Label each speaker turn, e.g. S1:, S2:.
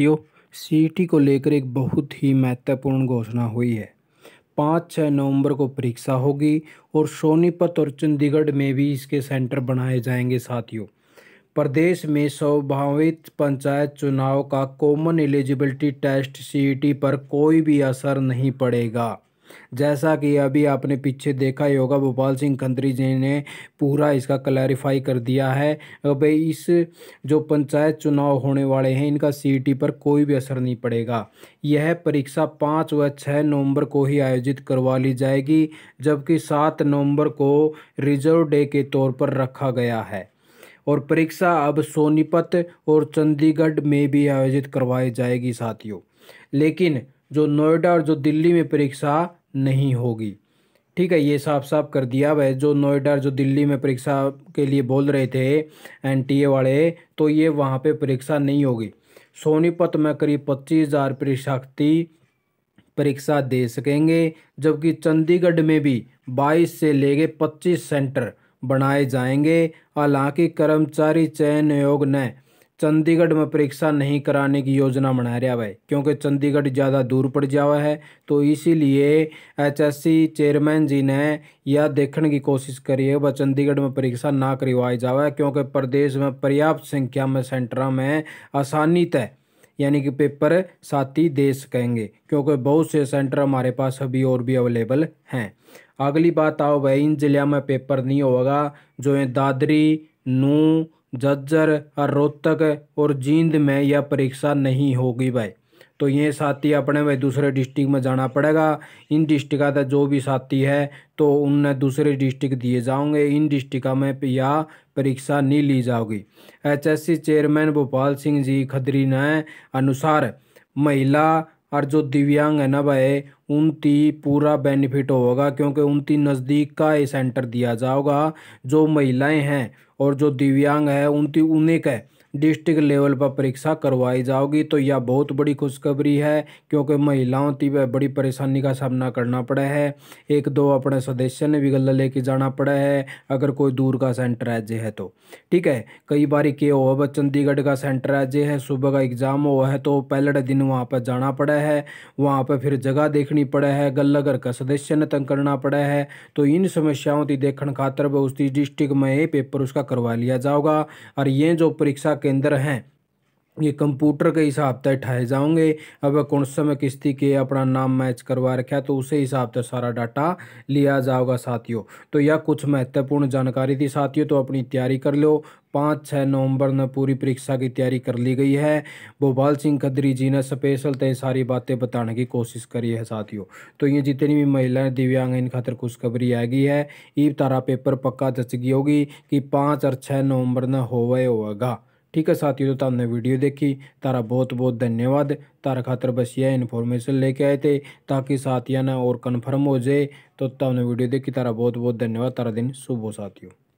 S1: साथियों सीटी e को लेकर एक बहुत ही महत्वपूर्ण घोषणा हुई है पाँच छः नवंबर को परीक्षा होगी और सोनीपत और चंडीगढ़ में भी इसके सेंटर बनाए जाएंगे साथियों प्रदेश में स्वभावित पंचायत चुनाव का कॉमन एलिजिबिलिटी टेस्ट सीईटी पर कोई भी असर नहीं पड़ेगा जैसा कि अभी आपने पीछे देखा ही होगा भोपाल सिंह खंदरी जी ने पूरा इसका क्लैरिफाई कर दिया है भाई इस जो पंचायत चुनाव होने वाले हैं इनका सीईटी पर कोई भी असर नहीं पड़ेगा यह परीक्षा पाँच व छः नवंबर को ही आयोजित करवा ली जाएगी जबकि सात नवंबर को रिजर्व डे के तौर पर रखा गया है और परीक्षा अब सोनीपत और चंडीगढ़ में भी आयोजित करवाई जाएगी साथियों लेकिन जो नोएडा और जो दिल्ली में परीक्षा नहीं होगी ठीक है ये साफ साफ कर दिया वह जो नोएडा जो दिल्ली में परीक्षा के लिए बोल रहे थे एनटीए वाले तो ये वहाँ पे परीक्षा नहीं होगी सोनीपत में करीब पच्चीस हज़ार परीक्षार्थी परीक्षा दे सकेंगे जबकि चंडीगढ़ में भी बाईस से लेके पच्चीस सेंटर बनाए जाएंगे हालांकि कर्मचारी चयन आयोग ने चंडीगढ़ में परीक्षा नहीं कराने की योजना बना रहा है क्योंकि चंडीगढ़ ज़्यादा दूर पड़ जावा है तो इसीलिए एचएससी चेयरमैन जी ने यह देखने की कोशिश करी है वह चंडीगढ़ में परीक्षा ना करवाई जावा क्योंकि प्रदेश में पर्याप्त संख्या में सेंटर में आसानी तय यानी कि पेपर साथी दे सकेंगे क्योंकि बहुत से सेंटर हमारे पास अभी और भी अवेलेबल हैं अगली बात आओ भाई इन जिला में पेपर नहीं होगा जो दादरी नू जज्जर और रोहतक और जींद में यह परीक्षा नहीं होगी भाई तो ये साथी अपने भाई दूसरे डिस्ट्रिक्ट में जाना पड़ेगा इन डिस्ट्रिक्ट का तो जो भी साथी है तो उनने दूसरे डिस्ट्रिक्ट दिए जाओगे इन डिस्ट्रिक्ट में यह परीक्षा नहीं ली जाओगी एचएससी चेयरमैन भोपाल सिंह जी खदरी ने अनुसार महिला और जो दिव्यांग है ना भाई उन ती पूरा बेनिफिट होगा क्योंकि उन ती नज़दीक का ये सेंटर दिया जाओगा जो महिलाएं हैं और जो दिव्यांग है उन ती उन्हीं का डिस्ट्रिक्ट लेवल पर परीक्षा करवाई जाओगी तो यह बहुत बड़ी खुशखबरी है क्योंकि महिलाओं की वह बड़ी परेशानी का सामना करना पड़ा है एक दो अपने सदस्य ने भी गला लेके जाना पड़ा है अगर कोई दूर का सेंटर जे है तो ठीक है कई बार के हो वह चंडीगढ़ का सेंटर जे है सुबह का एग्ज़ाम हो है तो पहले दिन वहाँ पर जाना पड़ा है वहाँ पर फिर जगह देखनी पड़ा है गल्ला घर का सदस्य ने तंग करना पड़ा है तो इन समस्याओं की देखने खातर वह उस डिस्ट्रिक्ट में पेपर उसका करवा लिया जाओगा और ये जो परीक्षा केंद्र हैं ये कंप्यूटर के हिसाब से ठाए जाओगे अब कौन समय किस्ती के अपना नाम मैच करवा रखा तो उसे हिसाब से सारा डाटा लिया जाओगा साथियों तो यह कुछ महत्वपूर्ण जानकारी थी साथियों तो अपनी तैयारी कर लो पाँच छः नवंबर ने पूरी परीक्षा की तैयारी कर ली गई है भोपाल सिंह खदरी जी ने स्पेशल तय सारी बातें बताने की कोशिश करी है साथियों तो ये जितनी भी महिलाएं दिव्यांग इन खातर खुशखबरी आ गई है ई तारा पेपर पक्का जच गई होगी कि पाँच और छः नवंबर ने होवे होगा ठीक है साथियों तो तुमने वीडियो देखी तारा बहुत बहुत धन्यवाद तारा खातर बस यह इन्फॉर्मेशन लेके आए थे ताकि साथिया ना और कन्फर्म हो जाए तो तुमने वीडियो देखी तारा बहुत बहुत धन्यवाद तारा दिन शुभ हो साथियों